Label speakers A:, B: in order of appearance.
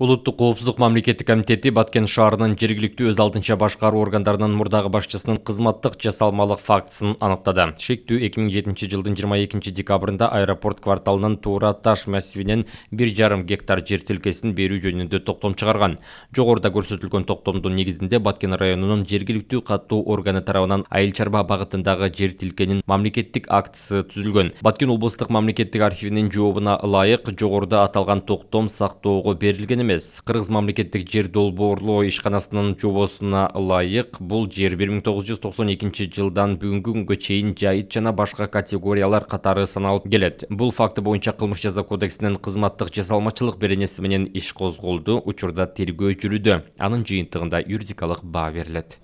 A: улуттук коопсуздук мамлекеттик комитети баткен шаарынын жергиликтүү өз алдынча башкаруу органдарынын мурдагы башчысынын кызматтык жасалмалык фактысын аныктады шектүү 2007 миң жетинчи жылдын жыйырма декабрында аэропорт кварталынын туура таш массивинен бир жарым гектар жер тилкесин берүү жөнүндө токтом чыгарган жогоруда көрсөтүлгөн токтомдун негизинде баткен районунун жергиликтүү каттоо органы тарабынан айыл чарба багытындагы жер тилкенин мамлекеттик актысы түзүлгөн баткен облустук мамлекеттик архивинин жообуна ылайык жогоруда аталган токтом сактоого берилген емес қырғыз мамлекеттік жер долбоорлоо ишканасынын жобосуна ылайык бул жер 1992 жылдан бүгүнкү күнгө чейин жайыт жана башка категориялар катары саналып келет бул факты боюнча кылмыш жаза кодексинин кызматтык жасалмачылык беренеси менен иш козголду учурда тергөө жүрүүдө анын жыйынтыгында юридикалык баа берилет